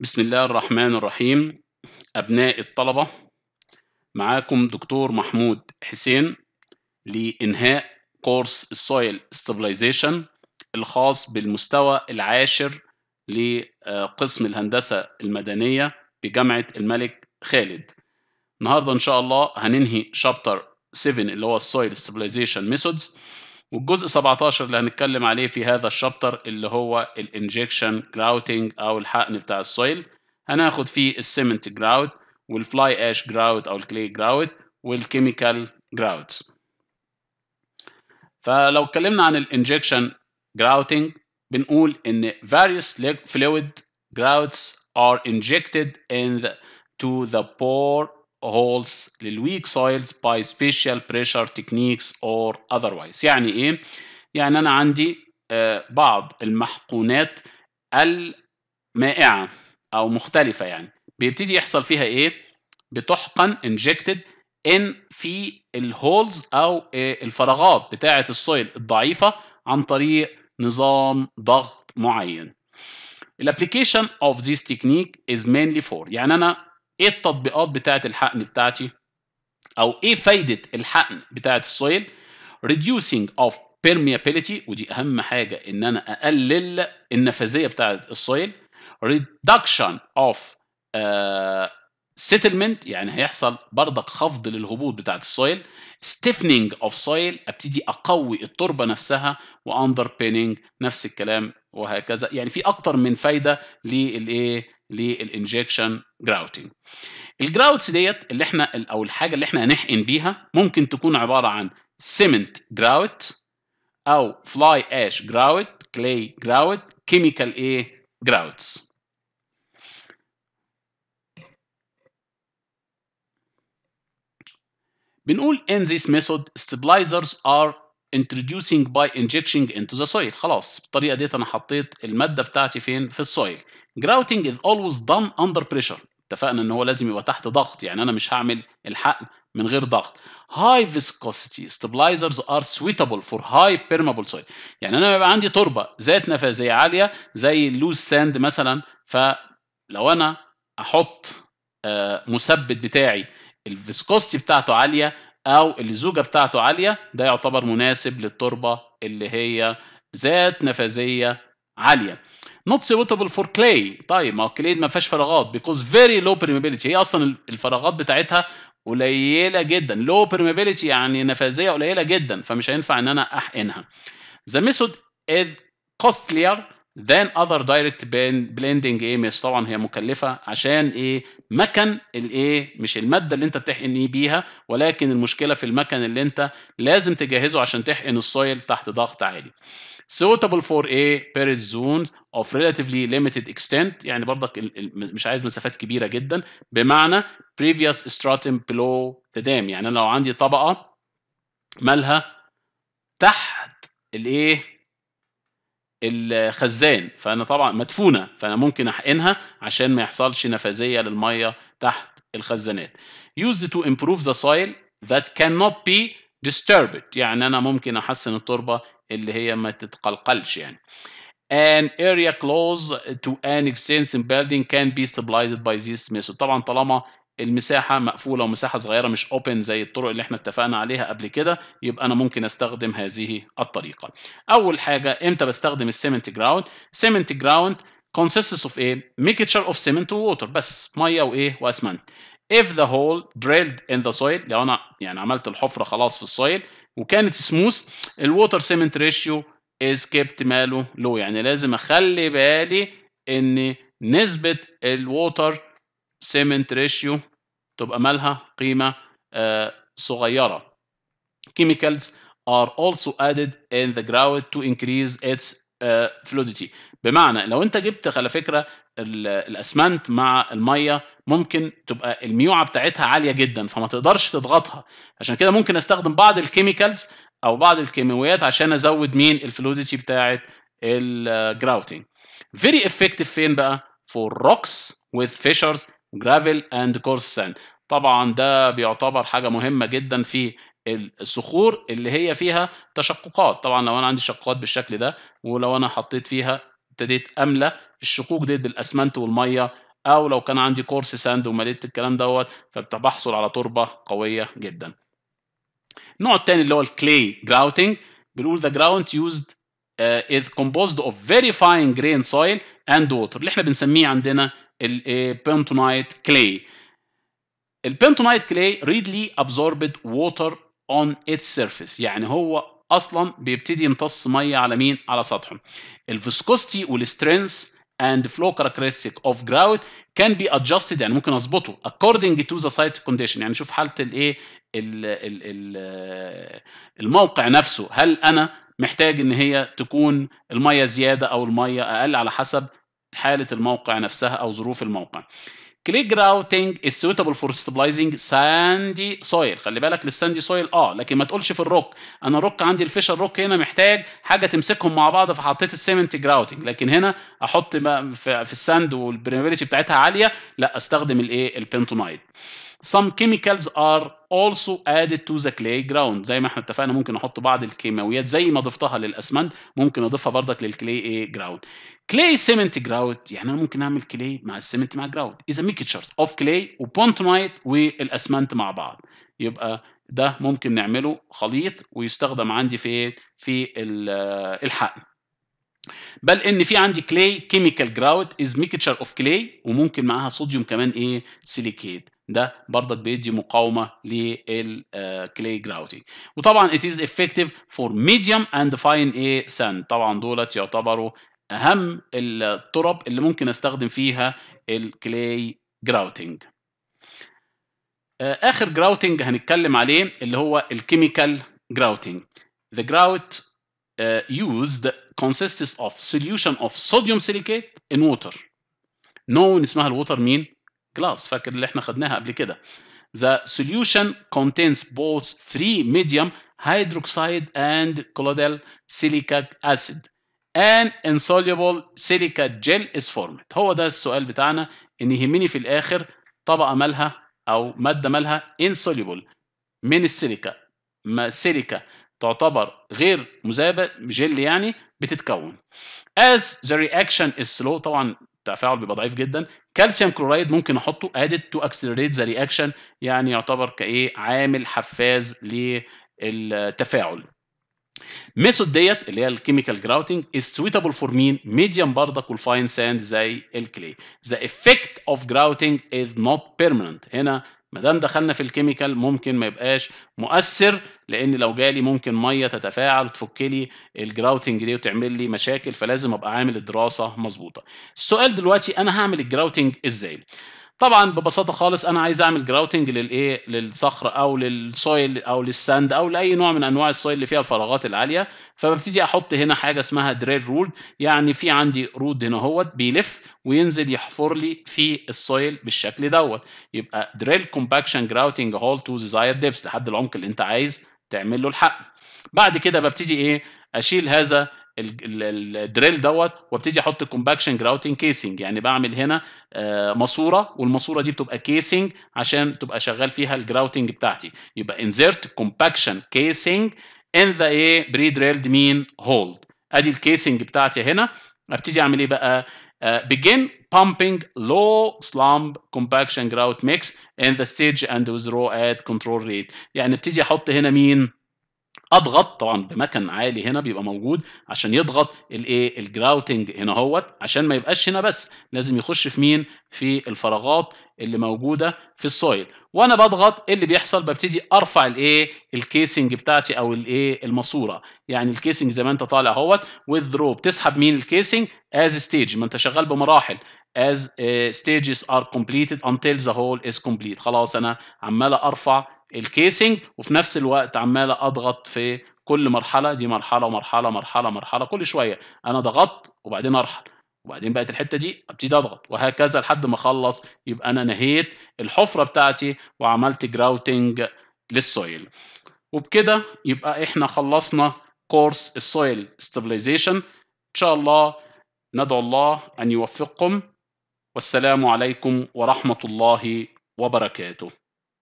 بسم الله الرحمن الرحيم أبناء الطلبة معاكم دكتور محمود حسين لإنهاء كورس السويل ستابلايزيشن الخاص بالمستوى العاشر لقسم الهندسة المدنية بجامعة الملك خالد النهاردة إن شاء الله هننهي شابتر 7 اللي هو السويل ستابلايزيشن ميثودز والجزء 17 اللي هنتكلم عليه في هذا الشابتر اللي هو الانجكشن جراوتنج او الحقن بتاع السويل هناخد فيه السيمنت جراوت والفلاي اش جراوت او الكلي جراوت والكيميكال جراوت فلو اتكلمنا عن الانجكشن جراوتنج بنقول ان various fluid grouts are injected in the, to the pore holes للweak soils by special pressure techniques or otherwise يعني ايه يعني انا عندي آه، بعض المحقونات المائعه او مختلفه يعني بيبتدي يحصل فيها ايه بتحقن injected in في الهولز او آه، الفراغات بتاعه السويل الضعيفه عن طريق نظام ضغط معين. الابلكيشن اوف ذيس تكنيك از مينلي فور يعني انا ايه التطبيقات بتاعت الحقن بتاعتي او ايه فايده الحقن بتاعت السويل reducing of permeability ودي اهم حاجه ان انا اقلل النفاذيه بتاعت السويل reduction of uh, settlement يعني هيحصل بردك خفض للهبوط بتاعت السويل stiffening of soil ابتدي اقوي التربه نفسها واندر نفس الكلام وهكذا يعني في اكتر من فايده للايه للانجكشن جراوتنج الجراوتس ديت اللي احنا او الحاجه اللي احنا هنحقن بيها ممكن تكون عباره عن سيمنت جراوت او فلاي اش جراوت كلاي جراوت كيميكال ايه جراوتس بنقول ان ذيس ميثود ستابلايزرز ار introducing by injection into the soil خلاص بالطريقه ديت انا حطيت الماده بتاعتي فين في السويل grouting is always done under pressure اتفقنا ان هو لازم يبقى تحت ضغط يعني انا مش هعمل الحقن من غير ضغط high viscosity stabilizers are suitable for high permeable soil يعني انا بيبقى عندي تربه ذات نفاذيه عاليه زي اللوز ساند مثلا فلو انا احط آه، مثبت بتاعي الفيسكوستي بتاعته عاليه او الزوجه بتاعته عاليه ده يعتبر مناسب للتربه اللي هي ذات نفاذيه عاليه not suitable for clay طيب ما هو الكلي ما فيهاش فراغات بيكوز فيري لو permeability هي اصلا الفراغات بتاعتها قليله جدا لو permeability يعني نفاذيه قليله جدا فمش هينفع ان انا احقنها the method is costlier than other direct blending AMS طبعا هي مكلفة عشان ايه مكن الايه مش المادة اللي انت بتحقن بيها ولكن المشكلة في المكن اللي انت لازم تجهزه عشان تحقن السويل تحت ضغط عالي suitable for a period zones of relatively limited extent يعني برضك مش عايز مسافات كبيرة جدا بمعنى previous stratum below the dam يعني انا لو عندي طبقة مالها تحت الايه الخزان فانا طبعا مدفونه فانا ممكن احقنها عشان ما يحصلش نفاذيه للميه تحت الخزانات used to improve the soil that cannot be disturbed يعني انا ممكن احسن التربه اللي هي ما تتقلقلش يعني an area close to an extensive building can be stabilized by this method طبعا طالما المساحه مقفوله ومساحه صغيره مش اوبن زي الطرق اللي احنا اتفقنا عليها قبل كده يبقى انا ممكن استخدم هذه الطريقه اول حاجه امتى بستخدم السيمنت جراوند سيمنت جراوند consists of ايه mixture of cement and water بس ميه وايه واسمنت if the hole drilled in the soil لو انا يعني عملت الحفره خلاص في السويل وكانت سموث الووتر سيمنت ريشيو از كيبت ماله لو يعني لازم اخلي بالي ان نسبه الووتر سيمنت ريشيو تبقى مالها قيمة آه، صغيرة chemicals are also added in the grout to increase its آه، fluidity بمعنى لو انت جبت على فكرة الاسمنت مع المية ممكن تبقى الميوعة بتاعتها عالية جدا فما تقدرش تضغطها عشان كده ممكن استخدم بعض الكيميكالز او بعض الكيماويات عشان ازود مين الفلوديتي بتاعت الجراوتنج فيري افكتيف فين بقى فور روكس with fissures جرافل اند كورس ساند طبعا ده بيعتبر حاجه مهمه جدا في الصخور اللي هي فيها تشققات طبعا لو انا عندي شقات بالشكل ده ولو انا حطيت فيها ابتديت املى الشقوق دي بالاسمنت والميه او لو كان عندي كورس ساند ومليت الكلام دوت فبحصل على تربه قويه جدا النوع الثاني اللي هو الكلي جراوتنج بنقول the ground used uh, is composed of very fine grain soil and water اللي احنا بنسميه عندنا البنتونايت كلاي البنتونايت كلاي ريدلي ابزوربد ووتر اون its surface يعني هو اصلا بيبتدي يمتص ميه على مين على سطحه الفيسكوستي والسترينث and flow characteristic of grout can be adjusted يعني ممكن اظبطه according to the site condition يعني شوف حاله الايه الموقع نفسه هل انا محتاج ان هي تكون الميه زياده او الميه اقل على حسب حاله الموقع نفسها او ظروف الموقع كلي جراوتنج از سويتابل فور ستابلايزنج ساندي سويل خلي بالك للساندي سويل اه لكن ما تقولش في الروك انا الروك عندي الفيشر روك هنا محتاج حاجه تمسكهم مع بعض فحطيت السيمنت جراوتنج لكن هنا احط في الساند والبرمبيلتي بتاعتها عاليه لا استخدم الايه البنتونايد some chemicals are also added to the clay ground زي ما احنا اتفقنا ممكن احط بعض الكيماويات زي ما ضفتها للاسمنت ممكن اضيفها برضك للكلي ايه جراوند Clay سيمنت جراوند يعني انا ممكن اعمل كلي مع السيمنت مع جراوند اذا ميكتشر اوف كلاي وبونتونايت والاسمنت مع بعض يبقى ده ممكن نعمله خليط ويستخدم عندي في إيه؟ في الحقن بل ان في عندي كلاي كيميكال جراوت از ميكتشر اوف كلاي وممكن معاها صوديوم كمان ايه سيليكيت ده برضك بيدي مقاومه للكلاي آه، جراوتنج وطبعا it is effective for medium and fine ايه sand طبعا دولت يعتبروا اهم الترب اللي ممكن استخدم فيها الكلاي آه، جراوتنج اخر جراوتنج هنتكلم عليه اللي هو الكيميكال جراوتنج the grout uh, used consists of solution of sodium silicate in water known اسمها water. مين glass فاكر اللي احنا خدناها قبل كده The solution contains both free medium hydroxide and colloidal silica acid. An insoluble silica gel is formed. هو ده السؤال بتاعنا ان يهمني في الاخر طبقه مالها او ماده مالها insoluble من السيليكا ما السيليكا تعتبر غير مذابه جل يعني بتتكون as the reaction is slow طبعا التفاعل بيبقى ضعيف جدا كالسيوم كلورايد ممكن احطه added to accelerate the reaction يعني يعتبر كايه عامل حفاز للتفاعل ميثود ديت اللي هي الكيميكال جراوتنج از سويتابل فور مين ميديم بردك والفاين ساند زي الكلي ذا افكت اوف جراوتنج از نوت بيرمننت هنا ما دام دخلنا في الكيميكال ممكن ما يبقاش مؤثر لان لو جالي ممكن ميه تتفاعل وتفك لي الجراوتنج دي وتعمل لي مشاكل فلازم ابقى عامل الدراسه مظبوطه السؤال دلوقتي انا هعمل الجراوتنج ازاي طبعا ببساطه خالص انا عايز اعمل جراوتنج للايه للصخر او للسويل او للساند او لاي نوع من انواع السويل اللي فيها الفراغات العاليه فببتدي احط هنا حاجه اسمها دريل رول يعني في عندي رود هنا اهوت بيلف وينزل يحفر لي في السويل بالشكل دوت يبقى دريل كومباكشن جراوتنج هول تو ديزاير ديبس لحد العمق اللي انت عايز تعمل له الحق بعد كده ببتدي ايه اشيل هذا الدريل دوت وابتدي احط كومباكشن جراوتنج كيسنج يعني بعمل هنا آه، ماسوره والماسوره دي بتبقى كيسنج عشان تبقى شغال فيها الجراوتنج بتاعتي يبقى انزرت كومباكشن كيسنج ان ذا ايه بري دريلد مين هولد ادي الكيسنج بتاعتي هنا ابتدي اعمل ايه بقى آه، begin pumping low slump compaction grout mix in the stage and withdraw at control rate يعني ابتدي احط هنا مين اضغط طبعا بمكن عالي هنا بيبقى موجود عشان يضغط الايه الجراوتنج هنا اهوت عشان ما يبقاش هنا بس لازم يخش في مين في الفراغات اللي موجوده في السويل وانا بضغط إيه اللي بيحصل ببتدي ارفع الايه الكيسنج بتاعتي او الايه الماسوره يعني الكيسنج زي ما انت طالع اهوت وذرو بتسحب مين الكيسنج از ستيج ما انت شغال بمراحل as uh, stages are completed until the hole is complete خلاص انا عمال ارفع الكيسنج وفي نفس الوقت عمال اضغط في كل مرحله دي مرحله ومرحله مرحله مرحله كل شويه انا ضغطت وبعدين ارحل وبعدين بقت الحته دي ابتدي اضغط وهكذا لحد ما اخلص يبقى انا نهيت الحفره بتاعتي وعملت جراوتنج للسويل وبكده يبقى احنا خلصنا كورس السويل ستابلايزيشن ان شاء الله ندعو الله ان يوفقكم والسلام عليكم ورحمه الله وبركاته